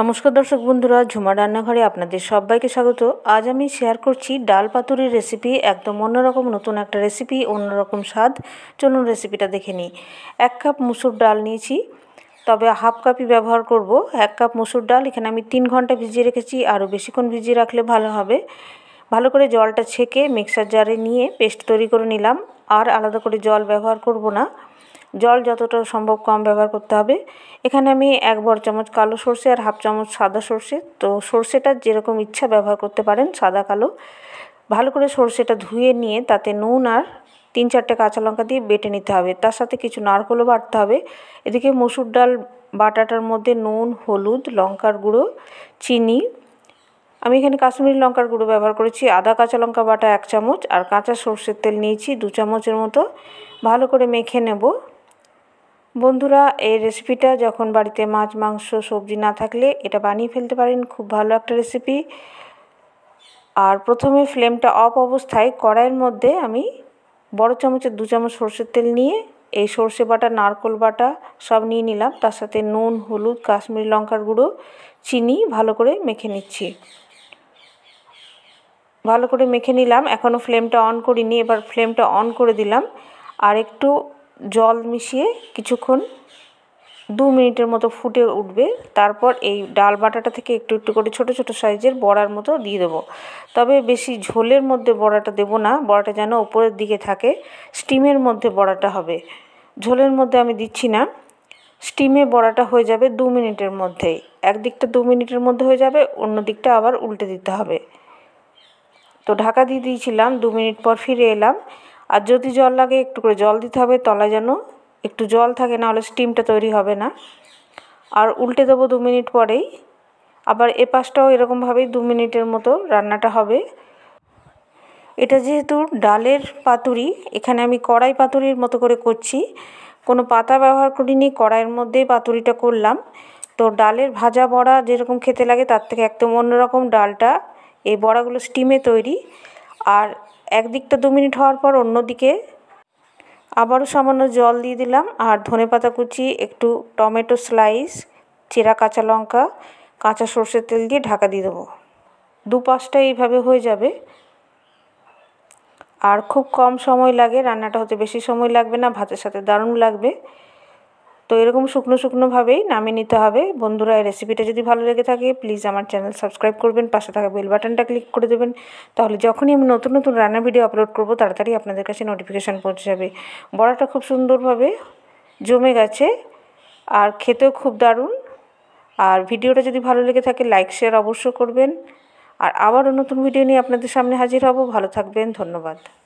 নমস্কার দর্শক বন্ধুরা ঝুমা রান্নাঘরে আপনাদের সবাইকে স্বাগত আজ আমি শেয়ার করছি ডাল পাতুরির রেসিপি একদম অন্যরকম নতুন একটা রেসিপি অন্যরকম স্বাদ চলুন রেসিপিটা দেখে নিই এক কাপ মুসুর ডাল নিয়েছি তবে হাফ কাপই ব্যবহার করব এক কাপ মুসুর ডাল এখানে আমি তিন ঘন্টা ভিজিয়ে রেখেছি আরও বেশিক্ষণ ভিজিয়ে রাখলে ভালো হবে ভালো করে জলটা ছেঁকে মিক্সার জারে নিয়ে পেস্ট তৈরি করে নিলাম আর আলাদা করে জল ব্যবহার করব না জল যতটা সম্ভব কম ব্যবহার করতে হবে এখানে আমি এক বড় চামচ কালো সর্ষে আর হাফ চামচ সাদা সর্ষে তো সর্ষেটা যেরকম ইচ্ছা ব্যবহার করতে পারেন সাদা কালো ভালো করে সর্ষেটা ধুয়ে নিয়ে তাতে নুন আর তিন চারটে কাঁচা লঙ্কা দিয়ে বেটে নিতে হবে তার সাথে কিছু নারকেলও বাটতে হবে এদিকে মসুর ডাল বাটাটার মধ্যে নুন হলুদ লঙ্কার গুঁড়ো চিনি আমি এখানে কাশ্মীরি লঙ্কার গুঁড়ো ব্যবহার করেছি আদা কাঁচা লঙ্কা বাটা এক চামচ আর কাঁচা সর্ষের তেল নিয়েছি দু চামচের মতো ভালো করে মেখে নেব বন্ধুরা এই রেসিপিটা যখন বাড়িতে মাছ মাংস সবজি না থাকলে এটা বানিয়ে ফেলতে পারেন খুব ভালো একটা রেসিপি আর প্রথমে ফ্লেমটা অফ অবস্থায় কড়াইয়ের মধ্যে আমি বড় চামচের দু চামচ সর্ষের তেল নিয়ে এই সর্ষে বাটা নারকোল বাটা সব নিয়ে নিলাম তার সাথে নুন হলুদ কাশ্মীরি লঙ্কার গুঁড়ো চিনি ভালো করে মেখে নিচ্ছি ভালো করে মেখে নিলাম এখনও ফ্লেমটা অন করিনি এবার ফ্লেমটা অন করে দিলাম আর একটু জল মিশিয়ে কিছুক্ষণ দু মিনিটের মতো ফুটে উঠবে তারপর এই ডাল বাটাটা থেকে একটু একটু করে ছোট ছোট সাইজের বড়ার মতো দিয়ে দেবো তবে বেশি ঝোলের মধ্যে বড়াটা দেব না বড়াটা যেন ওপরের দিকে থাকে স্টিমের মধ্যে বড়াটা হবে ঝোলের মধ্যে আমি দিচ্ছি না স্টিমে বড়াটা হয়ে যাবে দু মিনিটের মধ্যেই একদিকটা দু মিনিটের মধ্যে হয়ে যাবে অন্য দিকটা আবার উল্টে দিতে হবে তো ঢাকা দিয়ে দিয়েছিলাম দু মিনিট পর ফিরে এলাম আর যদি জল লাগে একটু করে জল দিতে হবে তলায় যেন একটু জল থাকে নাহলে স্টিমটা তৈরি হবে না আর উল্টে দেবো দু মিনিট পরেই আবার এ পাশটাও এরকমভাবেই দু মিনিটের মতো রান্নাটা হবে এটা যেহেতু ডালের পাতুরি এখানে আমি কড়াই পাতুরির মতো করে করছি কোনো পাতা ব্যবহার করিনি কড়াইয়ের মধ্যেই পাতুরিটা করলাম তো ডালের ভাজা বড়া যেরকম খেতে লাগে তার থেকে একদম অন্যরকম ডালটা এই বড়াগুলো স্টিমে তৈরি আর একদিকটা দু মিনিট হওয়ার পর অন্যদিকে আবারও সামান্য জল দিয়ে দিলাম আর ধনে পাতা কুচি একটু টমেটো স্লাইস চেরা কাঁচা লঙ্কা কাঁচা সর্ষের তেল দিয়ে ঢাকা দিয়ে দেবো দু পাঁচটা এইভাবে হয়ে যাবে আর খুব কম সময় লাগে রান্নাটা হতে বেশি সময় লাগবে না ভাতের সাথে দারুণ লাগবে তো এরকম শুকনো শুকনোভাবেই নামিয়ে নিতে হবে বন্ধুরা এই রেসিপিটা যদি ভালো লেগে থাকে প্লিজ আমার চ্যানেল সাবস্ক্রাইব করবেন পাশে থাকা বেল বাটনটা ক্লিক করে দেবেন তাহলে যখনই আমি নতুন নতুন রান্না ভিডিও আপলোড করব তাড়াতাড়ি আপনাদের কাছে নোটিফিকেশান পৌঁছে যাবে বড়াটা খুব সুন্দরভাবে জমে গেছে আর খেতেও খুব দারুণ আর ভিডিওটা যদি ভালো লেগে থাকে লাইক শেয়ার অবশ্য করবেন আর আবারও নতুন ভিডিও নিয়ে আপনাদের সামনে হাজির হব ভালো থাকবেন ধন্যবাদ